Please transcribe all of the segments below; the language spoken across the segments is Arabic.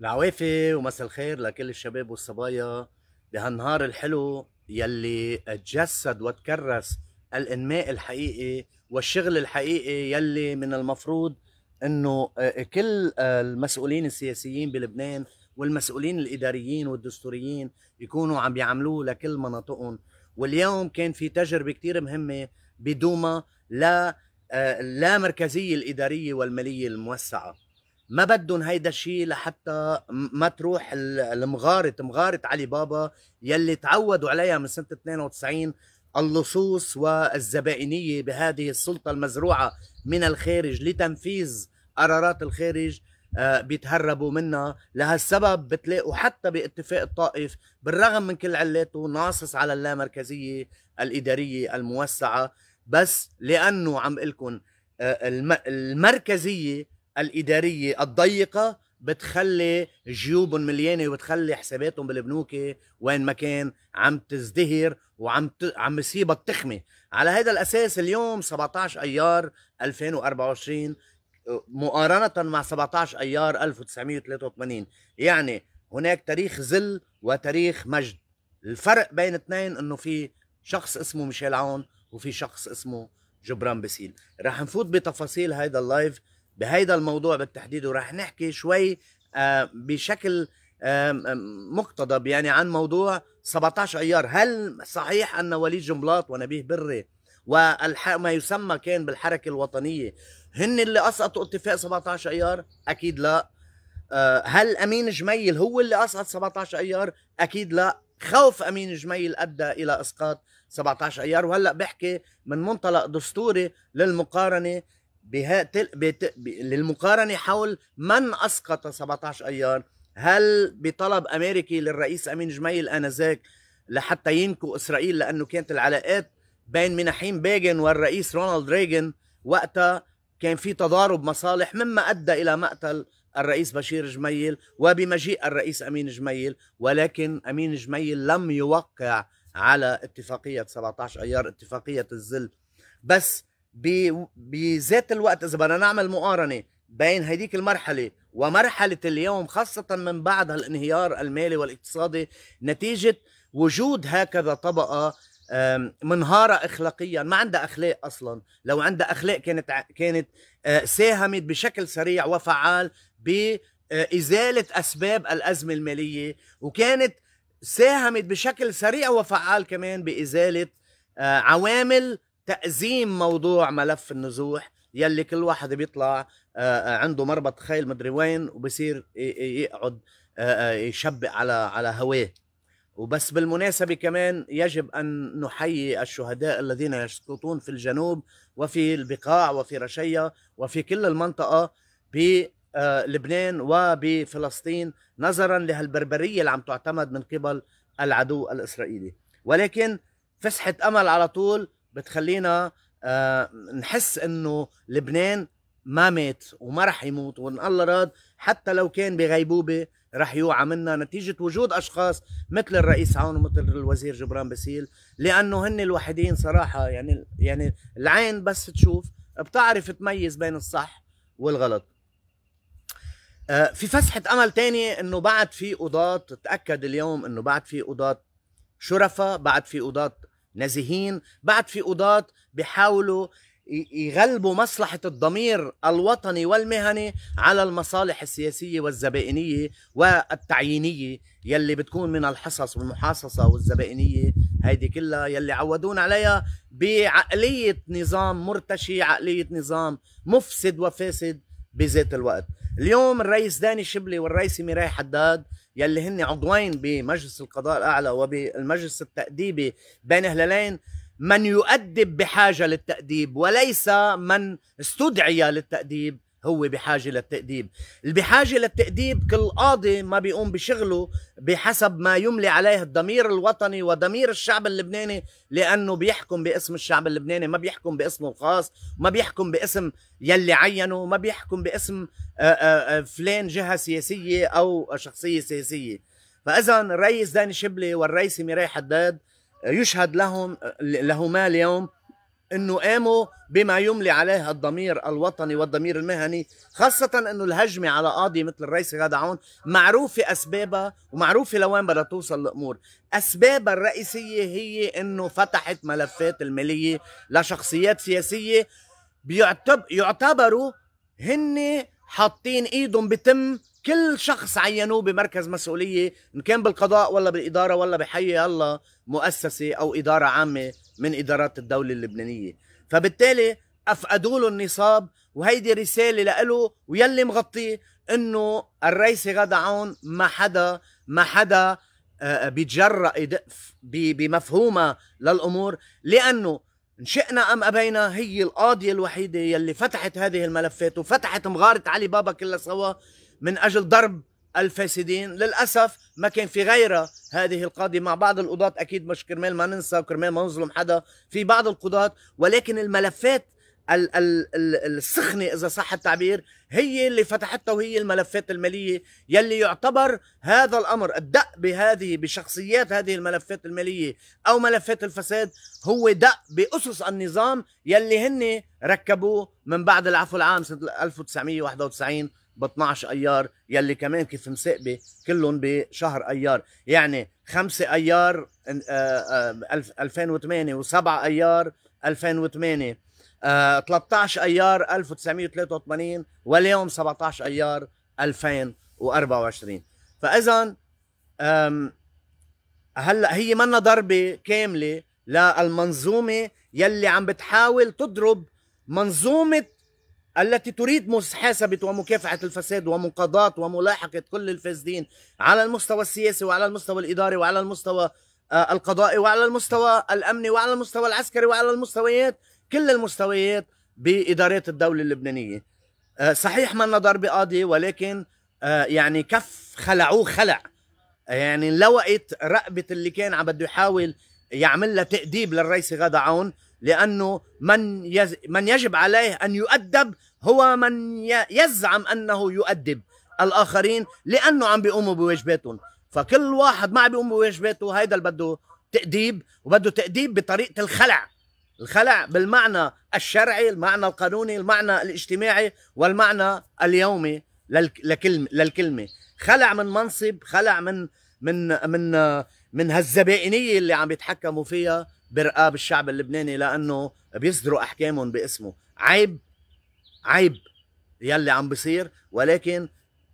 العوافي ومساء الخير لكل الشباب والصبايا بهالنهار الحلو يلي تجسد وتكرس الانماء الحقيقي والشغل الحقيقي يلي من المفروض انه آه، كل آه، المسؤولين السياسيين بلبنان والمسؤولين الاداريين والدستوريين يكونوا عم بيعملوه لكل مناطقهم واليوم كان في تجربه كثير مهمه بدوما لا آه، لا مركزيه الاداريه والماليه الموسعه ما بدهم هيدا الشيء لحتى ما تروح المغارة مغارة علي بابا يلي تعودوا عليها من سنة 92 اللصوص والزبائنية بهذه السلطة المزروعة من الخارج لتنفيذ قرارات الخارج آه، بيتهربوا منها لهالسبب بتلاقوا حتى باتفاق الطائف بالرغم من كل علاته ناصص على اللامركزية الإدارية الموسعة بس لأنه عم لكم آه، المركزية الاداريه الضيقه بتخلي جيوبهم مليانه وبتخلي حساباتهم بالبنوك وين ما كان عم تزدهر وعم ت... عم يصيبها التخمه على هذا الاساس اليوم 17 ايار 2024 مقارنه مع 17 ايار 1983 يعني هناك تاريخ ذل وتاريخ مجد الفرق بين اثنين انه في شخص اسمه ميشيل عون وفي شخص اسمه جبران باسيل رح نفوت بتفاصيل هيدا اللايف بهيدا الموضوع بالتحديد وراح نحكي شوي آه، بشكل آه، مقتضب يعني عن موضوع 17 ايار هل صحيح ان وليد جنبلاط ونبيه بري وما يسمى كان بالحركه الوطنيه هن اللي اسقطوا اتفاق 17 ايار اكيد لا آه، هل امين جميل هو اللي اسقط 17 ايار اكيد لا خوف امين جميل ادى الى اسقاط 17 ايار وهلا بحكي من منطلق دستوري للمقارنه بها تل... بت... ب... للمقارنه حول من اسقط 17 ايار هل بطلب امريكي للرئيس امين جميل انذاك لحتى ينكو اسرائيل لانه كانت العلاقات بين مناحيم بيجن والرئيس رونالد ريغن وقتها كان في تضارب مصالح مما ادى الى مقتل الرئيس بشير جميل وبمجيء الرئيس امين جميل ولكن امين جميل لم يوقع على اتفاقيه 17 ايار اتفاقيه الذل بس بذات الوقت اذا بدنا نعمل مقارنه بين هذيك المرحله ومرحله اليوم خاصه من بعد الانهيار المالي والاقتصادي نتيجه وجود هكذا طبقه منهاره اخلاقيا ما عندها اخلاق اصلا لو عندها اخلاق كانت كانت آه، ساهمت بشكل سريع وفعال بازاله اسباب الازمه الماليه وكانت ساهمت بشكل سريع وفعال كمان بازاله آه، عوامل تأزيم موضوع ملف النزوح يلي كل واحد بيطلع آه، آه، عنده مربط خيل مدري وين وبصير يقعد آه، يشبق على على هواه وبس بالمناسبة كمان يجب أن نحيي الشهداء الذين يسقطون في الجنوب وفي البقاع وفي رشية وفي كل المنطقة بلبنان وبفلسطين نظرا لهالبربرية اللي عم تعتمد من قبل العدو الإسرائيلي ولكن فسحة أمل على طول بتخلينا آه، نحس انه لبنان ما مات وما رح يموت وان الله راد حتى لو كان بغيبوبه رح يوعى منا نتيجه وجود اشخاص مثل الرئيس عون ومثل الوزير جبران باسيل لانه هن الوحيدين صراحه يعني يعني العين بس تشوف بتعرف تميز بين الصح والغلط آه، في فسحة أمل تانية إنه بعد في قضاة تأكد اليوم إنه بعد في قضاة شرفة بعد في قضاة نزيهين بعد في قضاة بيحاولوا يغلبوا مصلحة الضمير الوطني والمهني على المصالح السياسية والزبائنية والتعيينية يلي بتكون من الحصص والمحاصصة والزبائنية هيدي كلها يلي عودون عليها بعقلية نظام مرتشي عقلية نظام مفسد وفاسد بذات الوقت اليوم الرئيس داني شبلي والرئيس ميراي حداد يلي هن عضوين بمجلس القضاء الاعلى وبالمجلس التاديبي بين هلالين من يؤدب بحاجه للتاديب وليس من استدعي للتاديب هو بحاجة للتأديب بحاجة للتأديب كل قاضي ما بيقوم بشغله بحسب ما يملي عليه الضمير الوطني وضمير الشعب اللبناني لأنه بيحكم باسم الشعب اللبناني ما بيحكم باسمه الخاص ما بيحكم باسم يلي عينه ما بيحكم باسم آه، آه، آه، فلان جهة سياسية أو شخصية سياسية فإذا الرئيس داني شبلي والرئيس ميراي حداد يشهد لهم لهما اليوم انه قاموا بما يملي عليه الضمير الوطني والضمير المهني خاصة انه الهجمة على قاضي مثل الرئيس غادة عون معروفة اسبابها ومعروفة لوين بدها توصل الامور اسبابها الرئيسية هي انه فتحت ملفات المالية لشخصيات سياسية بيعتب يعتبروا هن حاطين ايدهم بتم كل شخص عينوه بمركز مسؤولية إن كان بالقضاء ولا بالإدارة ولا بحي الله مؤسسة أو إدارة عامة من ادارات الدوله اللبنانيه فبالتالي افقدوا له النصاب وهيدي رساله لإله ويلي مغطيه انه الرئيس غدا عون ما حدا ما حدا آه، بيتجرأ يدق بمفهومها للامور لانه ان شئنا ام ابينا هي القاضيه الوحيده يلي فتحت هذه الملفات وفتحت مغاره علي بابا كلها سوا من اجل ضرب الفاسدين للأسف ما كان في غيرها هذه القاضي مع بعض القضاة أكيد مش كرمال ما ننسى وكرمال ما نظلم حدا في بعض القضاة ولكن الملفات ال ال ال السخنة إذا صح التعبير هي اللي فتحتها وهي الملفات المالية يلي يعتبر هذا الأمر الدق بهذه بشخصيات هذه الملفات المالية أو ملفات الفساد هو دق بأسس النظام يلي هن ركبوه من بعد العفو العام سنة 1991 ب 12 ايار يلي كمان كيف مساقبه كلهم بشهر ايار يعني 5 ايار 2008 آه، آه، و7 ايار 2008 13 آه، ايار 1983 واليوم 17 ايار 2024 فاذا هلا هي منا ضربه كامله للمنظومه يلي عم بتحاول تضرب منظومه التي تريد محاسبة ومكافحة الفساد ومقاضاة وملاحقة كل الفاسدين على المستوى السياسي وعلى المستوى الإداري وعلى المستوى آه، القضائي وعلى المستوى الأمني وعلى المستوى العسكري وعلى المستويات كل المستويات بإدارات الدولة اللبنانية آه، صحيح ما ضرب قاضي ولكن آه، يعني كف خلعوه خلع يعني انلوقت رقبة اللي كان عم بده يحاول يعمل له تأديب للرئيس غادة عون لأنه من, يز... من يجب عليه أن يؤدب هو من يزعم انه يؤدب الاخرين لانه عم بيقوموا بواجباتهم فكل واحد ما عم بيقوم بواجباته هيدا اللي بده تاديب وبده تاديب بطريقه الخلع الخلع بالمعنى الشرعي المعنى القانوني المعنى الاجتماعي والمعنى اليومي للكلمه للكلمه خلع من منصب خلع من من من من هالزبائنيه اللي عم يتحكموا فيها برقاب الشعب اللبناني لانه بيصدروا احكامهم باسمه عيب عيب يلي عم بصير ولكن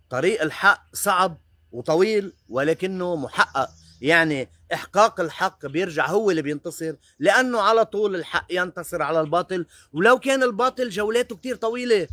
طريق الحق صعب وطويل ولكنه محقق يعني احقاق الحق بيرجع هو اللي بينتصر لانه على طول الحق ينتصر على الباطل ولو كان الباطل جولاته كتير طويله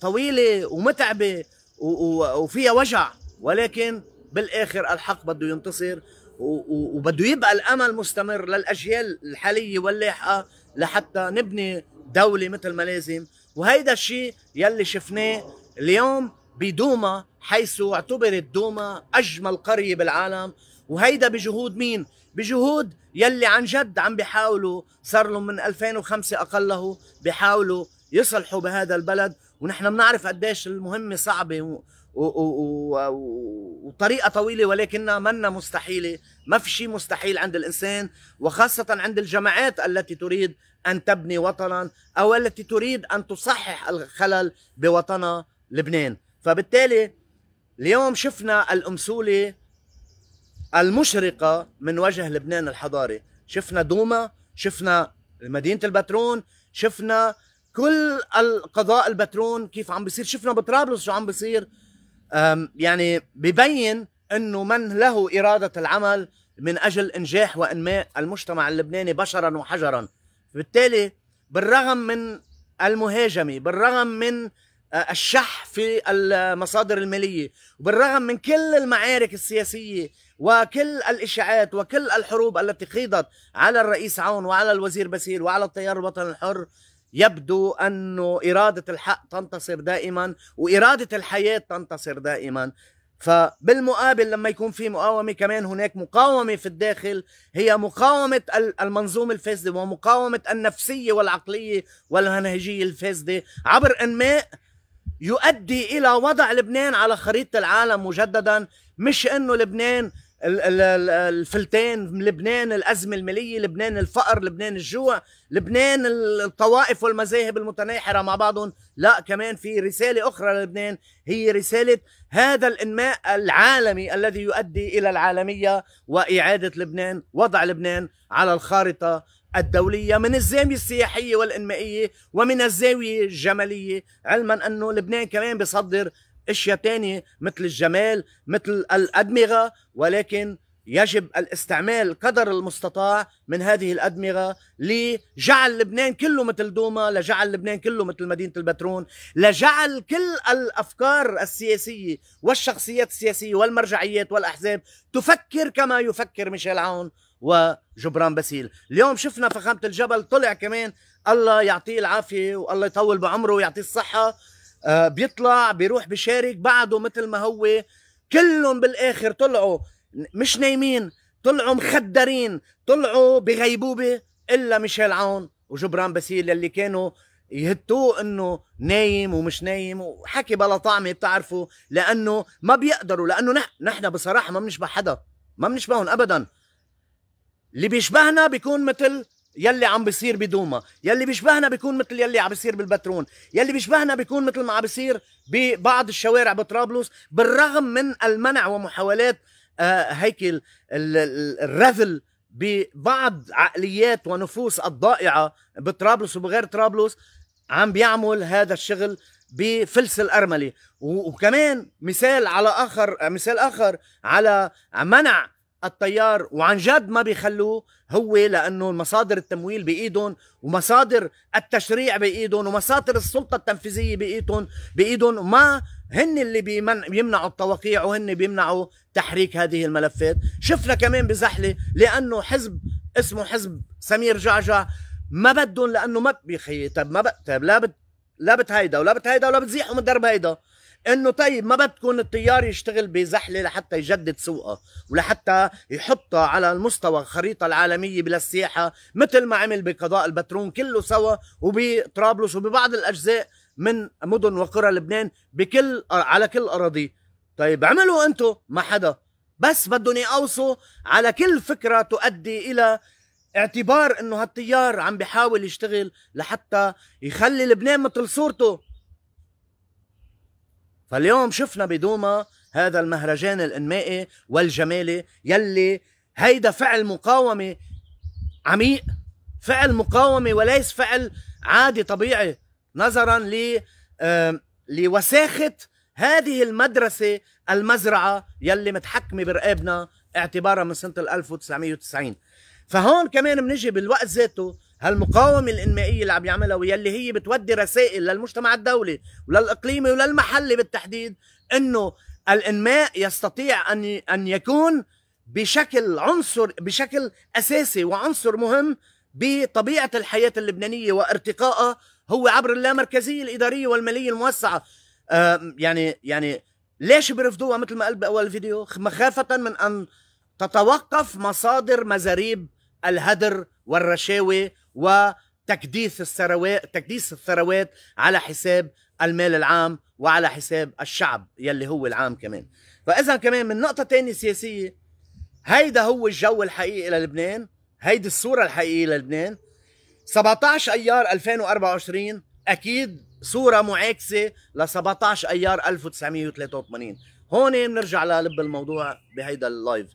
طويله ومتعبه وفيها وجع ولكن بالاخر الحق بده ينتصر وبده يبقى الامل مستمر للاجيال الحاليه واللاحقه لحتى نبني دوله مثل ما لازم وهيدا الشيء يلي شفناه اليوم بدوما حيث اعتبرت دوما أجمل قرية بالعالم وهيدا بجهود مين؟ بجهود يلي عن جد عم بيحاولوا صار لهم من 2005 أقله بيحاولوا يصلحوا بهذا البلد ونحن بنعرف قديش المهمة صعبة و... و... وطريقة طويلة ولكنها منا مستحيلة ما في شيء مستحيل عند الإنسان وخاصة عند الجماعات التي تريد أن تبني وطنا أو التي تريد أن تصحح الخلل بوطنها لبنان فبالتالي اليوم شفنا الأمثولة المشرقة من وجه لبنان الحضاري شفنا دوما شفنا مدينة البترون شفنا كل القضاء البترون كيف عم بيصير شفنا بطرابلس شو عم بيصير يعني ببين انه من له اراده العمل من اجل انجاح وانماء المجتمع اللبناني بشرا وحجرا بالتالي بالرغم من المهاجمة بالرغم من آه، الشح في المصادر المالية وبالرغم من كل المعارك السياسية وكل الإشاعات وكل الحروب التي خيضت على الرئيس عون وعلى الوزير بسيل وعلى التيار الوطني الحر يبدو أن إرادة الحق تنتصر دائما وإرادة الحياة تنتصر دائما فبالمقابل لما يكون في مقاومه كمان هناك مقاومه في الداخل هي مقاومه المنظومه الفاسده ومقاومه النفسيه والعقليه والمنهجيه الفاسده عبر انماء يؤدي الى وضع لبنان على خريطه العالم مجددا مش انه لبنان الفلتين لبنان الأزمة المالية لبنان الفقر لبنان الجوع لبنان الطوائف والمذاهب المتناحرة مع بعضهم لا كمان في رسالة أخرى للبنان هي رسالة هذا الإنماء العالمي الذي يؤدي إلى العالمية وإعادة لبنان وضع لبنان على الخارطة الدولية من الزاوية السياحية والإنمائية ومن الزاوية الجمالية علما أنه لبنان كمان بصدر اشياء تانية مثل الجمال مثل الادمغه ولكن يجب الاستعمال قدر المستطاع من هذه الأدمغة لجعل لبنان كله مثل دوما لجعل لبنان كله مثل مدينة البترون لجعل كل الأفكار السياسية والشخصيات السياسية والمرجعيات والأحزاب تفكر كما يفكر ميشيل عون وجبران باسيل اليوم شفنا فخامة الجبل طلع كمان الله يعطيه العافية والله يطول بعمره ويعطيه الصحة آه، بيطلع بيروح بيشارك بعده مثل ما هو كلهم بالاخر طلعوا مش نايمين طلعوا مخدرين طلعوا بغيبوبه الا ميشيل عون وجبران باسيل اللي كانوا يهتوه انه نايم ومش نايم وحكي بلا طعمه بتعرفوا لانه ما بيقدروا لانه نحن بصراحه ما بنشبه حدا ما بنشبههم ابدا اللي بيشبهنا بيكون مثل يلي عم بيصير بدوما يلي بيشبهنا بيكون مثل يلي عم بيصير بالبترون يلي بيشبهنا بيكون مثل ما عم بيصير ببعض الشوارع بطرابلس بالرغم من المنع ومحاولات آه، هيك الرذل ببعض عقليات ونفوس الضائعه بطرابلس وبغير طرابلس عم بيعمل هذا الشغل بفلس الارمله وكمان مثال على اخر مثال اخر على منع التيار وعن جد ما بيخلوه هو لانه مصادر التمويل بايدهم ومصادر التشريع بايدهم ومصادر السلطه التنفيذيه بايدهم بايدهم وما هن اللي بيمنعوا التوقيع وهن بيمنعوا تحريك هذه الملفات شفنا كمان بزحله لانه حزب اسمه حزب سمير جعجع ما بدهم لانه ما بيخي طب ما ب... طب لا بت لا بتهيدا ولا بتهيدا ولا بتزيحوا من درب هيدا انه طيب ما بدكم التيار يشتغل بزحله لحتى يجدد سوقه ولحتى يحطها على المستوى الخريطه العالميه السياحه مثل ما عمل بقضاء البترون كله سوا وبطرابلس وببعض الاجزاء من مدن وقرى لبنان بكل على كل اراضيه طيب عملوا انتم ما حدا بس بدهم يقوصوا على كل فكره تؤدي الى اعتبار انه هالتيار عم بحاول يشتغل لحتى يخلي لبنان مثل صورته فاليوم شفنا بدوما هذا المهرجان الانمائي والجمالي يلي هيدا فعل مقاومه عميق فعل مقاومه وليس فعل عادي طبيعي نظرا ل لوساخه هذه المدرسه المزرعه يلي متحكمه برقابنا اعتبارا من سنه 1990 فهون كمان بنجي بالوقت ذاته هالمقاومه الانمائيه اللي عم يعملها واللي هي بتودي رسائل للمجتمع الدولي وللاقليمي وللمحلي بالتحديد انه الانماء يستطيع ان ان يكون بشكل عنصر بشكل اساسي وعنصر مهم بطبيعه الحياه اللبنانيه وارتقائها هو عبر اللامركزيه الاداريه والماليه الموسعه آه، يعني يعني ليش بيرفضوها مثل ما قلت باول فيديو مخافه من ان تتوقف مصادر مزاريب الهدر والرشاوي وتكديس الثروات تكديس الثروات على حساب المال العام وعلى حساب الشعب يلي هو العام كمان فاذا كمان من نقطه تانية سياسيه هيدا هو الجو الحقيقي للبنان هيدي الصوره الحقيقيه للبنان 17 ايار 2024 اكيد صوره معاكسه ل 17 ايار 1983 هون بنرجع للب الموضوع بهيدا اللايف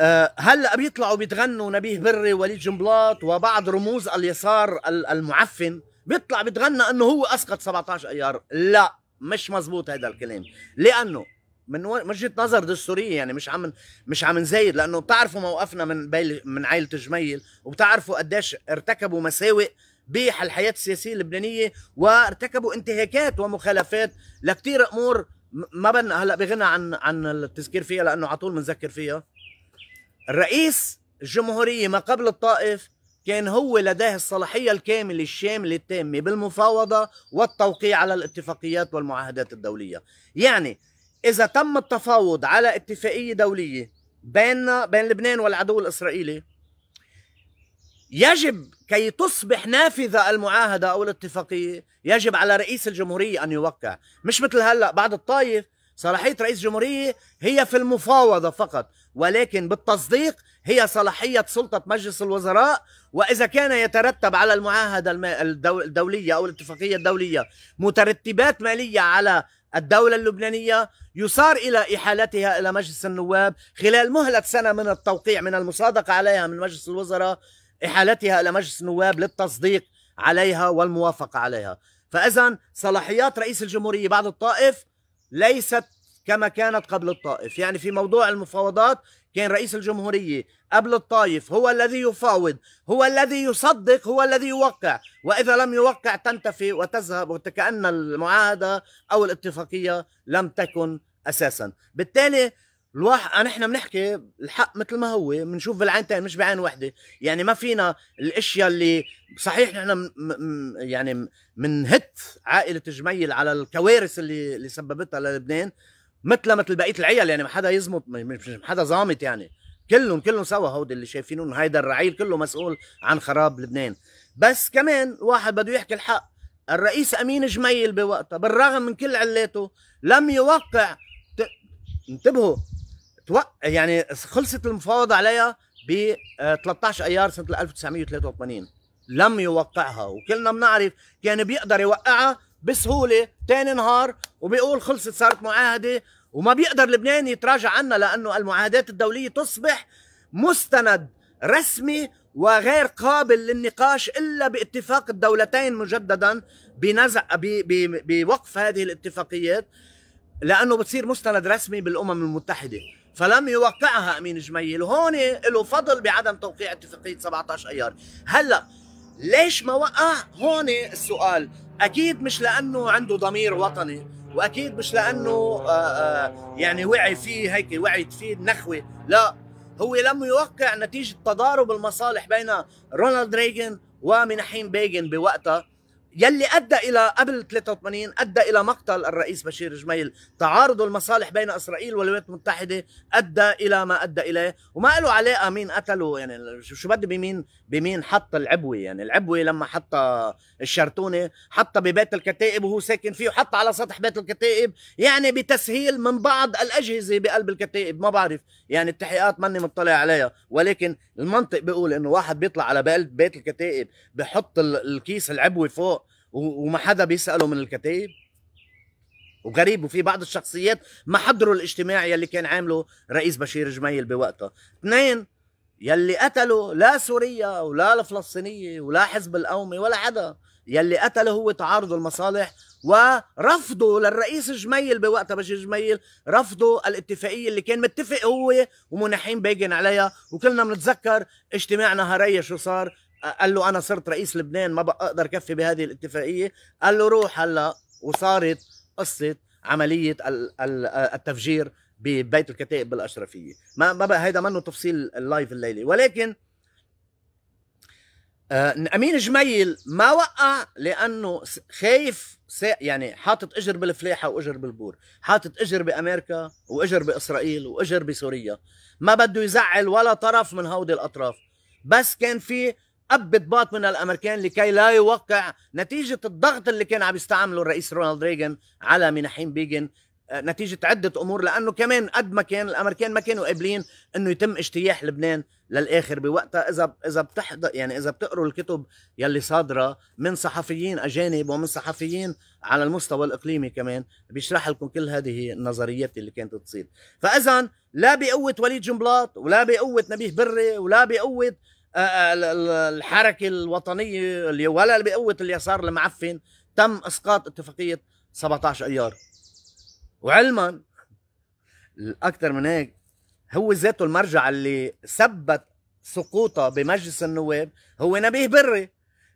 آه، هلا بيطلعوا بيتغنوا نبيه بري وليد جنبلاط وبعض رموز اليسار المعفن بيطلع بيتغنى انه هو اسقط 17 ايار لا مش مزبوط هذا الكلام لانه من وجهه نظر دستوريه يعني مش عم مش عم نزايد لانه بتعرفوا موقفنا من بيل من عائله جميل وبتعرفوا قديش ارتكبوا مساوئ بالحياه السياسيه اللبنانيه وارتكبوا انتهاكات ومخالفات لكثير امور ما بدنا هلا بغنى عن عن التذكير فيها لانه على طول بنذكر فيها رئيس الجمهورية ما قبل الطائف كان هو لديه الصلاحية الكاملة الشاملة التامة بالمفاوضة والتوقيع على الاتفاقيات والمعاهدات الدولية يعني إذا تم التفاوض على اتفاقية دولية بيننا بين لبنان والعدو الإسرائيلي يجب كي تصبح نافذة المعاهدة أو الاتفاقية يجب على رئيس الجمهورية أن يوقع مش مثل هلأ بعد الطائف صلاحيه رئيس جمهوريه هي في المفاوضه فقط ولكن بالتصديق هي صلاحيه سلطه مجلس الوزراء واذا كان يترتب على المعاهده الدوليه او الاتفاقيه الدوليه مترتبات ماليه على الدولة اللبنانية يصار إلى إحالتها إلى مجلس النواب خلال مهلة سنة من التوقيع من المصادقة عليها من مجلس الوزراء إحالتها إلى مجلس النواب للتصديق عليها والموافقة عليها فإذا صلاحيات رئيس الجمهورية بعد الطائف ليست كما كانت قبل الطائف يعني في موضوع المفاوضات كان رئيس الجمهورية قبل الطائف هو الذي يفاوض هو الذي يصدق هو الذي يوقع وإذا لم يوقع تنتفي وتذهب وكأن المعاهدة أو الاتفاقية لم تكن أساسا بالتالي الواحد نحن بنحكي الحق مثل ما هو بنشوف بالعينتين مش بعين واحده يعني ما فينا الاشياء اللي صحيح نحن م... م... يعني منهت عائله جميل على الكوارث اللي اللي سببتها للبنان مثل مثل بقيه العيال يعني ما حدا يزمط مش حدا ظامط يعني كلهم كلهم سوا هودي اللي شايفينهم هيدا الرعيل كله مسؤول عن خراب لبنان بس كمان الواحد بده يحكي الحق الرئيس امين جميل بوقتها بالرغم من كل علاته لم يوقع انتبهوا توق... يعني خلصت المفاوضه عليها ب 13 آه، ايار سنه 1983 لم يوقعها وكلنا بنعرف كان يعني بيقدر يوقعها بسهوله ثاني نهار وبيقول خلصت صارت معاهده وما بيقدر لبنان يتراجع عنها لانه المعاهدات الدوليه تصبح مستند رسمي وغير قابل للنقاش الا باتفاق الدولتين مجددا بنزع بوقف هذه الاتفاقيات لانه بتصير مستند رسمي بالامم المتحده فلم يوقعها امين جميل وهون له فضل بعدم توقيع اتفاقيه 17 ايار هلا ليش ما وقع هون السؤال اكيد مش لانه عنده ضمير وطني واكيد مش لانه آآ آه، آآ آه، يعني وعي فيه هيك وعيت فيه النخوه لا هو لم يوقع نتيجه تضارب المصالح بين رونالد ريغن ومنحيم بيغن بوقتها يلي ادى الى قبل 83 ادى الى مقتل الرئيس بشير جميل، تعارض المصالح بين اسرائيل والولايات المتحده ادى الى ما ادى اليه، وما له علاقه مين قتله يعني شو بدي بمين بمين حط العبوه يعني، العبوه لما حط الشرتونه حطها ببيت الكتائب وهو ساكن فيه وحط على سطح بيت الكتائب، يعني بتسهيل من بعض الاجهزه بقلب الكتائب، ما بعرف، يعني التحقيقات ماني مطلع عليها، ولكن المنطق بيقول انه واحد بيطلع على بيت الكتائب بحط الكيس العبوه فوق وما حدا بيساله من الكتائب وغريب وفي بعض الشخصيات ما حضروا الاجتماع يلي كان عامله رئيس بشير جميل بوقتها اثنين يلي قتلوا لا سوريا ولا الفلسطينيه ولا حزب القومي ولا حدا يلي قتله هو تعارضوا المصالح ورفضوا للرئيس جميل بوقتها بشير جميل رفضوا الاتفاقيه اللي كان متفق هو ومنحين بيجن عليها وكلنا بنتذكر اجتماع نهاريه شو صار قال له انا صرت رئيس لبنان ما بقدر كفي بهذه الاتفاقيه قال له روح هلا وصارت قصه عمليه التفجير ببيت الكتائب بالاشرفيه ما ما بقى هيدا منه تفصيل اللايف الليله ولكن آه، امين جميل ما وقع لانه خايف يعني حاطط اجر بالفلاحه واجر بالبور حاطط اجر بامريكا واجر باسرائيل واجر بسوريا ما بده يزعل ولا طرف من هودي الاطراف بس كان في اب باط من الامريكان لكي لا يوقع نتيجه الضغط اللي كان عم يستعمله الرئيس رونالد ريغان على منحيم بيغن آه، نتيجه عده امور لانه كمان قد ما كان الامريكان ما كانوا قابلين انه يتم اجتياح لبنان للاخر بوقتها اذا اذا بتحضر يعني اذا بتقروا الكتب يلي صادره من صحفيين اجانب ومن صحفيين على المستوى الاقليمي كمان بيشرح لكم كل هذه النظريات اللي كانت تصير فاذا لا بقوه وليد جنبلاط ولا بقوه نبيه بري ولا بقوه آه، آه، الحركه الوطنيه اللي ولا بقوه اليسار المعفن تم اسقاط اتفاقيه 17 ايار وعلما الاكثر من هيك هو ذاته المرجع اللي ثبت سقوطه بمجلس النواب هو نبيه بري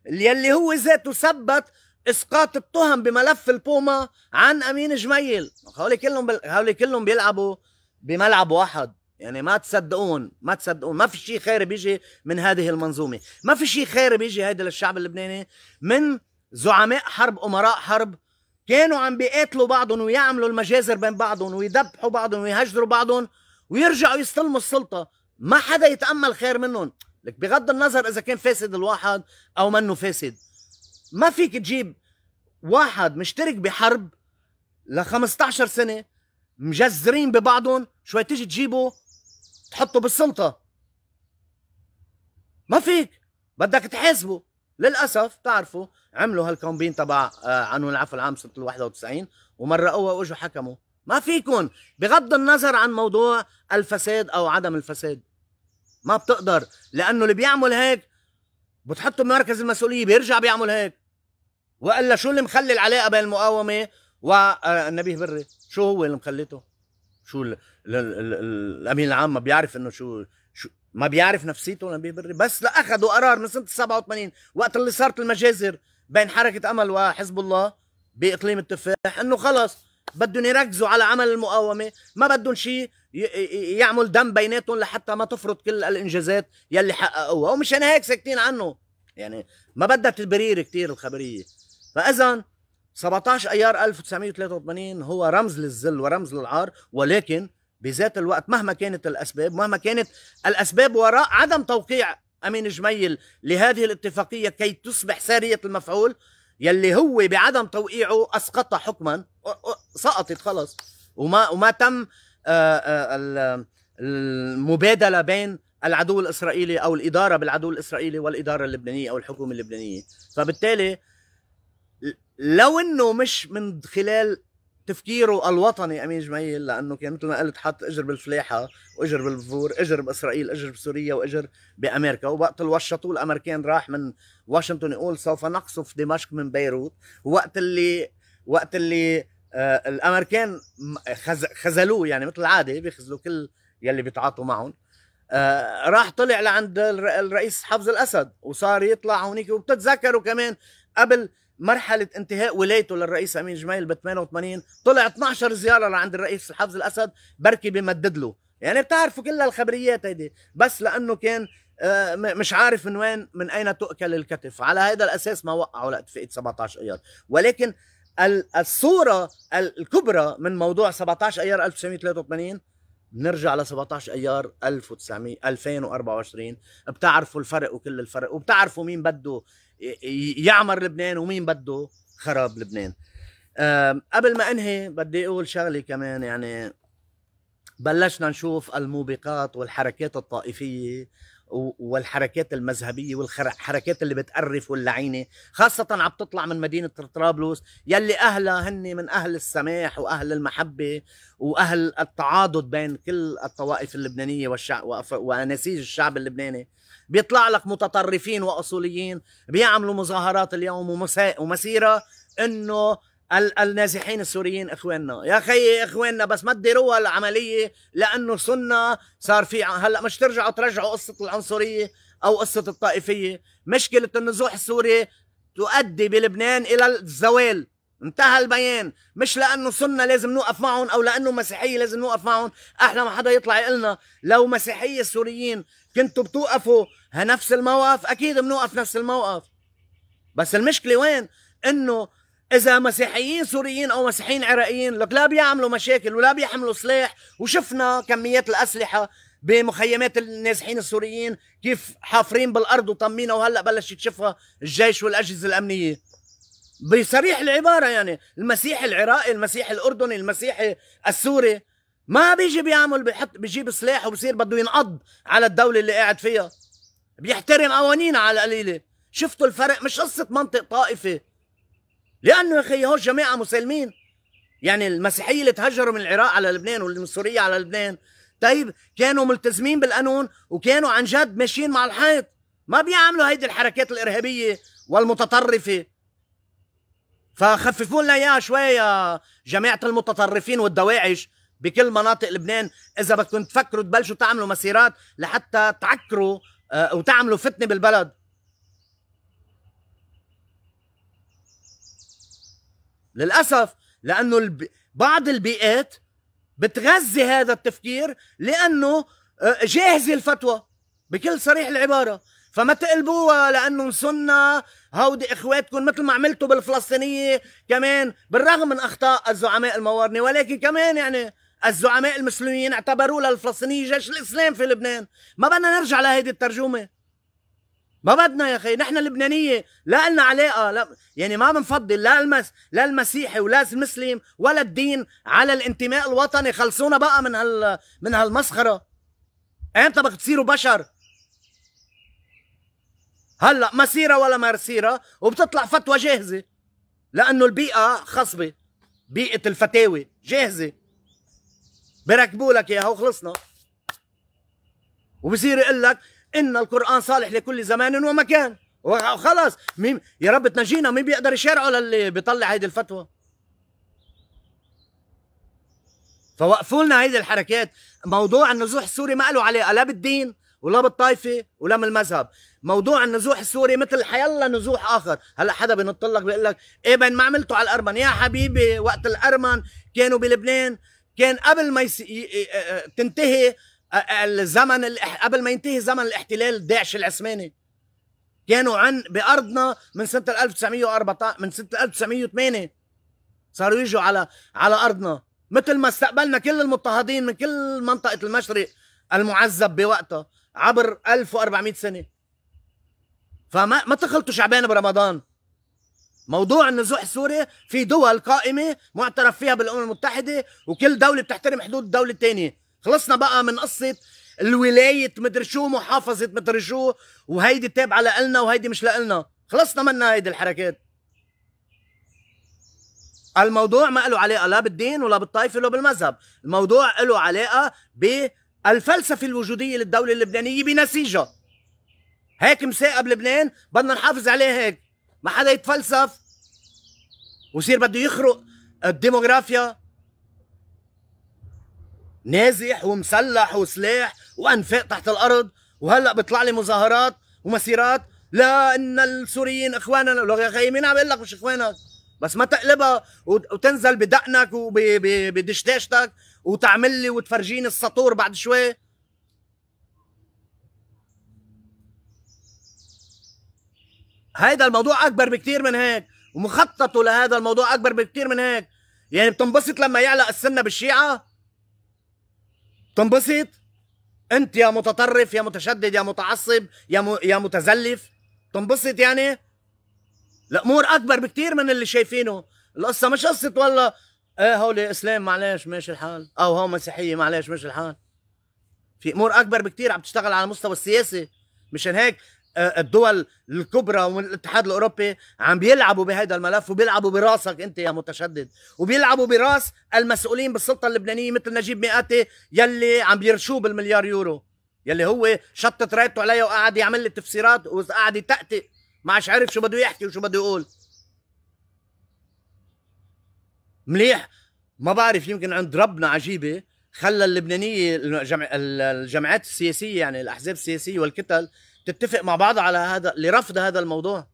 يلي هو ذاته ثبت اسقاط التهم بملف البوما عن امين جميل هولي كلهم بل... هولي كلهم بيلعبوا بملعب واحد يعني ما تصدقون ما تصدقون ما في شيء خير بيجي من هذه المنظومة ما في شيء خير بيجي هيدا للشعب اللبناني من زعماء حرب أمراء حرب كانوا عم بيقاتلوا بعضهم ويعملوا المجازر بين بعضهم ويذبحوا بعضهم ويهجروا بعضهم ويرجعوا يستلموا السلطة ما حدا يتأمل خير منهم لك بغض النظر إذا كان فاسد الواحد أو منه فاسد ما فيك تجيب واحد مشترك بحرب ل 15 سنة مجزرين ببعضهم شوي تيجي تجيبه تحطه بالسلطه ما فيك بدك تحاسبه للاسف تعرفوا عملوا هالكومبين تبع قانون آه، العفو العام سنه ال 91 ومرقوها واجوا حكموا ما فيكم بغض النظر عن موضوع الفساد او عدم الفساد ما بتقدر لانه اللي بيعمل هيك بتحطه بمركز المسؤوليه بيرجع بيعمل هيك والا شو اللي مخلي العلاقه بين المقاومه والنبيه آه، بري شو هو اللي مخليته شو اللي الامين العام ما بيعرف انه شو شو ما بيعرف نفسيته ولا بيبري بس لاخذوا اخذوا قرار من سنه 87 وقت اللي صارت المجازر بين حركه امل وحزب الله باقليم التفاح انه خلص بدهم يركزوا على عمل المقاومه ما بدهم شيء يعمل دم بيناتهم لحتى ما تفرض كل الانجازات يلي حققوها ومشان هيك ساكتين عنه يعني ما بدها تبرير كثير الخبريه فاذا 17 ايار 1983 هو رمز للذل ورمز للعار ولكن بذات الوقت مهما كانت الأسباب مهما كانت الأسباب وراء عدم توقيع أمين جميل لهذه الاتفاقية كي تصبح سارية المفعول يلي هو بعدم توقيعه أسقط حكما سقطت خلص وما وما تم المبادلة بين العدو الإسرائيلي أو الإدارة بالعدو الإسرائيلي والإدارة اللبنانية أو الحكومة اللبنانية فبالتالي لو انه مش من خلال تفكيره الوطني امين جميل لانه كان مثل ما قلت حط اجر بالفلاحه واجر بالفور اجر باسرائيل اجر بسوريا واجر بامريكا ووقت اللي وشطوه الامريكان راح من واشنطن يقول سوف نقصف دمشق من بيروت وقت اللي وقت اللي آه الامريكان خزلوه يعني مثل العاده بيخزلوا كل يلي بيتعاطوا معهم آه راح طلع لعند الرئيس حفظ الاسد وصار يطلع هونيك وبتتذكروا كمان قبل مرحلة انتهاء ولايته للرئيس أمين جميل ب 88 طلع 12 زيارة لعند الرئيس حافظ الأسد بركي بمدد له يعني بتعرفوا كل الخبريات هيدي بس لأنه كان آه، مش عارف من وين من أين تؤكل الكتف على هذا الأساس ما وقعوا لاتفاقية 17 أيار ولكن الصورة الكبرى من موضوع 17 أيار 1983 بنرجع ل 17 ايار 1900 2024 بتعرفوا الفرق وكل الفرق وبتعرفوا مين بده يعمر لبنان ومين بده خراب لبنان قبل ما انهي بدي اقول شغله كمان يعني بلشنا نشوف الموبقات والحركات الطائفيه والحركات المذهبيه والحركات اللي بتقرف واللعينه خاصه عم تطلع من مدينه طرابلس يلي اهلها هن من اهل السماح واهل المحبه واهل التعاضد بين كل الطوائف اللبنانيه والشعب ونسيج الشعب اللبناني بيطلع لك متطرفين واصوليين بيعملوا مظاهرات اليوم ومسيره انه النازحين السوريين اخواننا يا خي اخواننا بس ما تديروها العمليه لانه صرنا صار في هلا مش ترجعوا ترجعوا قصه العنصريه او قصه الطائفيه مشكله النزوح السوري تؤدي بلبنان الى الزوال انتهى البيان مش لانه سنه لازم نوقف معهم او لانه مسيحيه لازم نوقف معهم احلى ما حدا يطلع يقلنا لو مسيحيه السوريين كنتوا بتوقفوا نفس الموقف اكيد بنوقف نفس الموقف بس المشكله وين انه اذا مسيحيين سوريين او مسيحيين عراقيين لك لا بيعملوا مشاكل ولا بيحملوا سلاح وشفنا كميات الاسلحه بمخيمات النازحين السوريين كيف حافرين بالارض وطمينا وهلا بلش يكشفها الجيش والاجهزه الامنيه بصريح العبارة يعني المسيح العراقي المسيح الأردني المسيح السوري ما بيجي بيعمل بيحط بيجيب سلاح وبصير بده ينقض على الدولة اللي قاعد فيها بيحترم قوانينها على القليلة شفتوا الفرق مش قصة منطق طائفي لأنه يا أخي هو جماعة مسلمين يعني المسيحية اللي تهجروا من العراق على لبنان واللي من سوريا على لبنان طيب كانوا ملتزمين بالقانون وكانوا عن جد ماشيين مع الحيط ما بيعملوا هيدي الحركات الإرهابية والمتطرفة فخففوا لنا اياها شوي يا جماعه المتطرفين والدواعش بكل مناطق لبنان اذا بدكم تفكروا تبلشوا تعملوا مسيرات لحتى تعكروا آه، وتعملوا فتنه بالبلد للاسف لانه بعض البيئات بتغذي هذا التفكير لانه آه، جاهزه الفتوى بكل صريح العباره فما تقلبوها لانه سنه هودي اخواتكم مثل ما عملتوا بالفلسطينيه كمان بالرغم من اخطاء الزعماء الموارنه ولكن كمان يعني الزعماء المسلمين اعتبروا للفلسطينيه جيش الاسلام في لبنان ما بدنا نرجع لهيدي الترجمه ما بدنا يا اخي نحن اللبنانيه لا لنا علاقه لا يعني ما بنفضل لا المس لا المسيحي ولا المسلم ولا الدين على الانتماء الوطني خلصونا بقى من هال من هالمسخره امتى بدك تصيروا بشر هلا مسيره ولا مرسيره وبتطلع فتوى جاهزه لانه البيئه خصبه بيئه الفتاوي جاهزه بركبوا لك اياها وخلصنا وبصير يقول لك ان القران صالح لكل زمان ومكان وخلص مين يا رب تنجينا مين بيقدر يشارعه للي بيطلع هيدي الفتوى فوقفوا لنا هيدي الحركات موضوع النزوح السوري ما له علاقه لا بالدين ولا بالطائفه ولا بالمذهب موضوع النزوح السوري مثل حيلا نزوح اخر هلا حدا بينط لك بيقول لك ايه بين ما عملته على الارمن يا حبيبي وقت الارمن كانوا بلبنان كان قبل ما يس... آه، آه، آه، تنتهي الزمن قبل ما ينتهي زمن الاحتلال داعش العثماني كانوا عن بارضنا من سنه 1914 من سنه 1908 صاروا يجوا على على ارضنا مثل ما استقبلنا كل المضطهدين من كل منطقه المشرق المعذب بوقتها عبر 1400 سنه فما ما تخلطوا شعبان برمضان موضوع النزوح السوري في دول قائمه معترف فيها بالامم المتحده وكل دوله بتحترم حدود الدوله الثانيه خلصنا بقى من قصه الولايه مدري شو محافظه مدري شو وهيدي تابعه لنا وهيدي مش لنا خلصنا منها هيدي الحركات الموضوع ما له علاقه لا بالدين ولا بالطائفه ولا بالمذهب الموضوع له علاقه بالفلسفه الوجوديه للدوله اللبنانيه بنسيجها هيك مساقب لبنان بدنا نحافظ عليه هيك ما حدا يتفلسف ويصير بده يخرق الديموغرافيا نازح ومسلح وسلاح وانفاق تحت الارض وهلا بيطلع لي مظاهرات ومسيرات لا ان السوريين اخواننا لو يا مين عم يقول لك مش اخوانك بس ما تقلبها وتنزل بدقنك وبدشداشتك وتعمل لي وتفرجيني السطور بعد شوي هيدا الموضوع اكبر بكتير من هيك ومخططه لهذا الموضوع اكبر بكتير من هيك يعني بتنبسط لما يعلق السنه بالشيعه بتنبسط انت يا متطرف يا متشدد يا متعصب يا م... يا متزلف بتنبسط يعني الامور اكبر بكتير من اللي شايفينه القصه مش قصه والله ايه هولي اسلام معلش ماشي الحال او هو مسيحيه معلش ماشي الحال في امور اكبر بكتير عم تشتغل على المستوى السياسي مشان هيك الدول الكبرى والاتحاد الاوروبي عم بيلعبوا بهذا الملف وبيلعبوا براسك انت يا متشدد وبيلعبوا براس المسؤولين بالسلطه اللبنانيه مثل نجيب مئاتي يلي عم بيرشوه بالمليار يورو يلي هو شطت رايته علي وقعد يعمل لي تفسيرات وقعد يتأتئ ما عادش عارف شو بده يحكي وشو بده يقول مليح ما بعرف يمكن عند ربنا عجيبه خلى اللبنانيه الجمع... الجماعات السياسيه يعني الاحزاب السياسيه والكتل تتفق مع بعض على هذا لرفض هذا الموضوع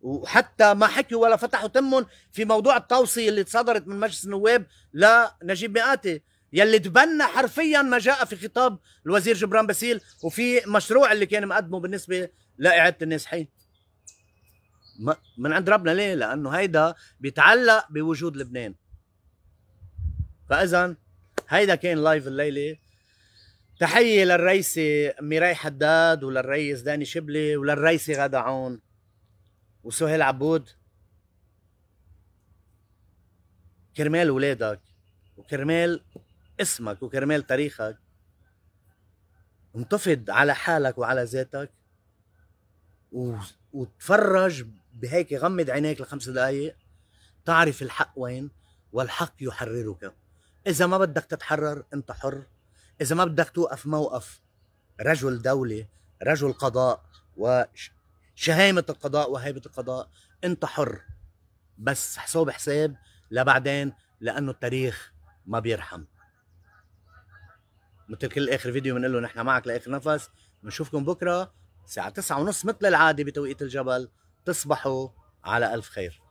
وحتى ما حكوا ولا فتحوا تمهم في موضوع التوصية اللي تصدرت من مجلس النواب لنجيب مئاتي يلي تبنى حرفيا ما جاء في خطاب الوزير جبران باسيل وفي مشروع اللي كان مقدمه بالنسبه لاعاده النازحين من عند ربنا ليه؟ لانه هيدا بيتعلق بوجود لبنان فاذا هيدا كان لايف الليله تحيه للريسي ميراي حداد وللريس داني شبلي وللريسي غدا عون وسهيل عبود كرمال ولادك وكرمال اسمك وكرمال تاريخك انتفض على حالك وعلى ذاتك و... وتفرج بهيك غمض عينيك لخمس دقائق تعرف الحق وين والحق يحررك إذا ما بدك تتحرر أنت حر اذا ما بدك توقف موقف رجل دوله رجل قضاء وشهامه القضاء وهيبه القضاء انت حر بس حساب حساب لبعدين لانه التاريخ ما بيرحم مثل كل اخر فيديو بنقول له نحن معك لاخر نفس بنشوفكم بكره الساعه 9:30 مثل العاده بتوقيت الجبل تصبحوا على الف خير